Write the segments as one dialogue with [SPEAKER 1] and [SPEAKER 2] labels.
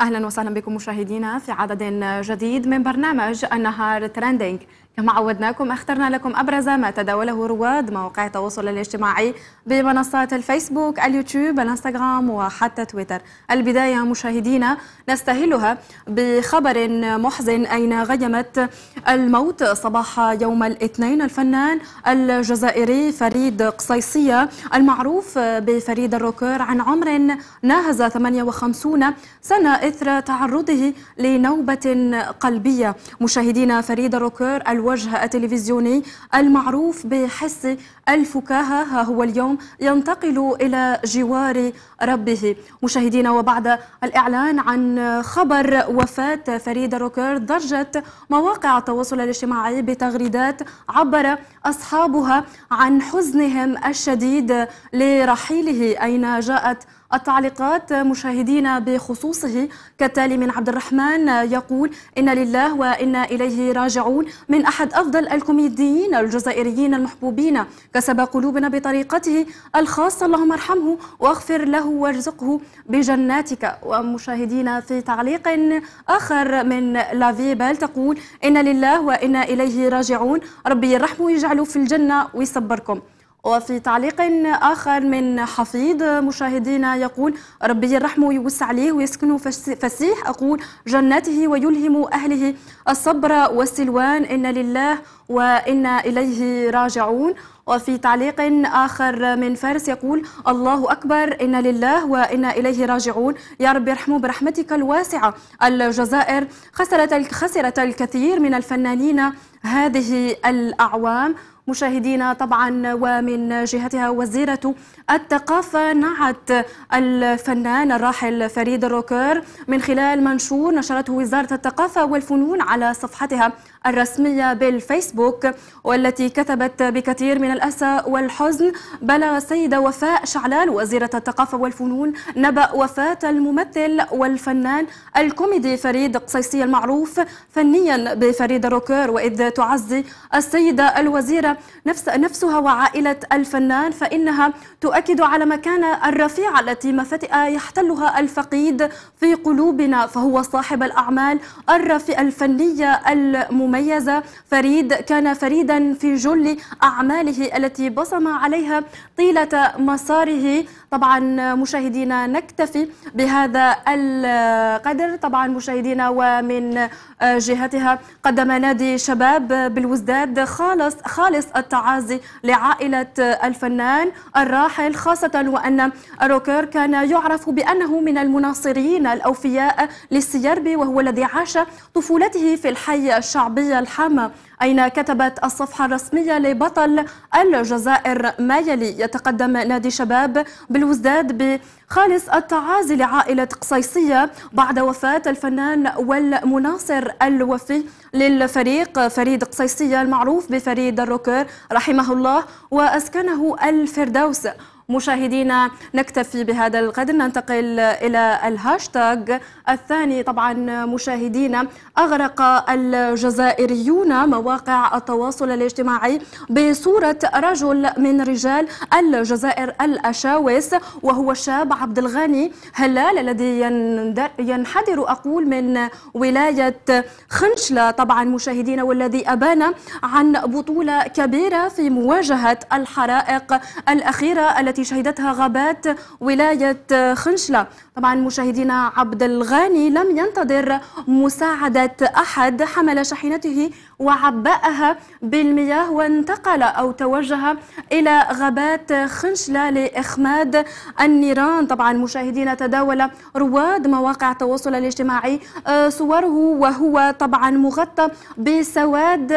[SPEAKER 1] اهلا وسهلا بكم مشاهدينا في عدد جديد من برنامج النهار ترندينج كما عودناكم اخترنا لكم أبرز ما تداوله رواد مواقع التواصل الاجتماعي بمنصات الفيسبوك اليوتيوب الانستغرام وحتى تويتر البداية مشاهدينا نستهلها بخبر محزن أين غيمت الموت صباح يوم الاثنين الفنان الجزائري فريد قصيصية المعروف بفريد الروكر عن عمر ناهز 58 سنة إثر تعرضه لنوبة قلبية مشاهدينا فريد الروكر الوجه التلفزيوني المعروف بحس الفكاهة ها هو اليوم ينتقل إلى جوار ربه مشاهدينا وبعد الإعلان عن خبر وفاة فريدة روكر ضجت مواقع التواصل الاجتماعي بتغريدات عبر أصحابها عن حزنهم الشديد لرحيله أين جاءت التعليقات مشاهدينا بخصوصه كالتالي من عبد الرحمن يقول إن لله وإنا إليه راجعون من أحد أفضل الكوميديين الجزائريين المحبوبين كسب قلوبنا بطريقته الخاصة اللهم ارحمه واغفر له وارزقه بجناتك ومشاهدينا في تعليق آخر من لافي بال تقول إن لله وإنا إليه راجعون ربي يرحمه ويجعله في الجنة ويصبركم وفي تعليق آخر من حفيد مشاهدينا يقول ربي يرحمه ويوسع عليه ويسكنه فسيح أقول جناته ويلهم أهله الصبر والسلوان إن لله وإنا إليه راجعون وفي تعليق آخر من فارس يقول الله أكبر إنا لله وإنا إليه راجعون يا رب ارحمه برحمتك الواسعة الجزائر خسرت, خسرت الكثير من الفنانين هذه الأعوام مشاهدينا طبعا ومن جهتها وزيرة الثقافة نعت الفنان الراحل فريد الروكر من خلال منشور نشرته وزارة الثقافة والفنون على صفحتها الرسمية بالفيسبوك والتي كتبت بكثير من الأسى والحزن بلغ السيدة وفاء شعلال وزيرة الثقافة والفنون نبأ وفاة الممثل والفنان الكوميدي فريد قصيصي المعروف فنيا بفريد الروكر وإذ تعزي السيدة الوزيرة نفس نفسها وعائلة الفنان فإنها تؤكد على مكانة الرفيعة التي يحتلها الفقيد في قلوبنا فهو صاحب الأعمال الفنية المميزة فريد كان فريدا في جل أعماله التي بصم عليها طيلة مساره طبعا مشاهدينا نكتفي بهذا القدر طبعا مشاهدينا ومن جهتها قدم نادي شباب بالوزداد خالص خالص التعازي لعائلة الفنان الراحل خاصة وأن الروكر كان يعرف بأنه من المناصرين الأوفياء للسيربي وهو الذي عاش طفولته في الحي الشعبي الحامة أين كتبت الصفحة الرسمية لبطل الجزائر ما يلي يتقدم نادي شباب بالوزداد بخالص التعازي لعائلة قصيصية بعد وفاة الفنان والمناصر الوفي للفريق فريد قصيصية المعروف بفريد الروكر رحمه الله وأسكنه الفردوس مشاهدينا نكتفي بهذا القدر ننتقل إلى الهاشتاج الثاني طبعا مشاهدينا أغرق الجزائريون مواقع التواصل الاجتماعي بصورة رجل من رجال الجزائر الأشاوس وهو الشاب عبد الغني هلال الذي ينحدر أقول من ولاية خنشلة طبعا مشاهدينا والذي أبان عن بطولة كبيرة في مواجهة الحرائق الأخيرة التي التي شهدتها غابات ولاية خنشلة طبعا مشاهدينا عبد الغاني لم ينتظر مساعدة أحد حمل شاحنته وعبأها بالمياه وانتقل أو توجه إلى غابات خنشلة لإخماد النيران طبعا مشاهدينا تداول رواد مواقع التواصل الاجتماعي آه، صوره وهو طبعا مغطى بسواد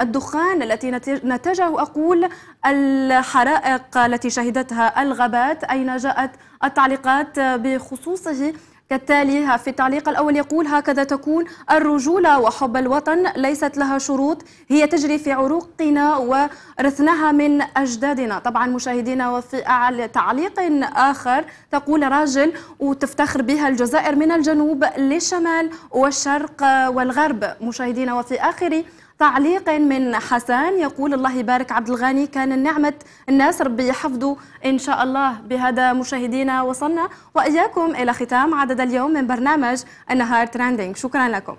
[SPEAKER 1] الدخان التي نتجه أقول الحرائق التي شهدتها أثارتها الغابات أين جاءت التعليقات بخصوصه كالتالي في التعليق الأول يقول هكذا تكون الرجولة وحب الوطن ليست لها شروط هي تجري في عروقنا ورثناها من أجدادنا طبعا مشاهدينا وفي تعليق آخر تقول راجل وتفتخر بها الجزائر من الجنوب للشمال والشرق والغرب مشاهدينا وفي آخر تعليق من حسن يقول الله يبارك عبد الغني كان نعمة الناس ربي يحفظه إن شاء الله بهذا مشاهدينا وصلنا وإياكم إلى ختام عدد اليوم من برنامج النهار ترندينج شكرا لكم